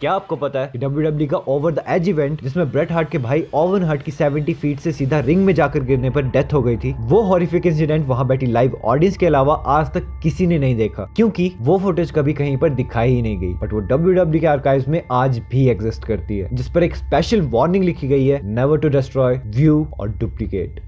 क्या आपको पता है डब्ल्यू डब्ल्यू e का ओवर द एज इवेंट जिसमें ब्रेट हार्ट के भाई ओवन हार्ट की 70 फीट से सीधा रिंग में जाकर गिरने पर डेथ हो गई थी वो हॉरिफिक इंसिडेंट वहां बैठी लाइव ऑडियंस के अलावा आज तक किसी ने नहीं देखा क्योंकि वो फुटेज कभी कहीं पर दिखाई ही नहीं गई बट वो डब्ल्यू e के आर्काइव में आज भी एग्जिस्ट करती है जिस पर एक स्पेशल वार्निंग लिखी गई है नेवर टू डिस्ट्रॉय व्यू और डुप्लीकेट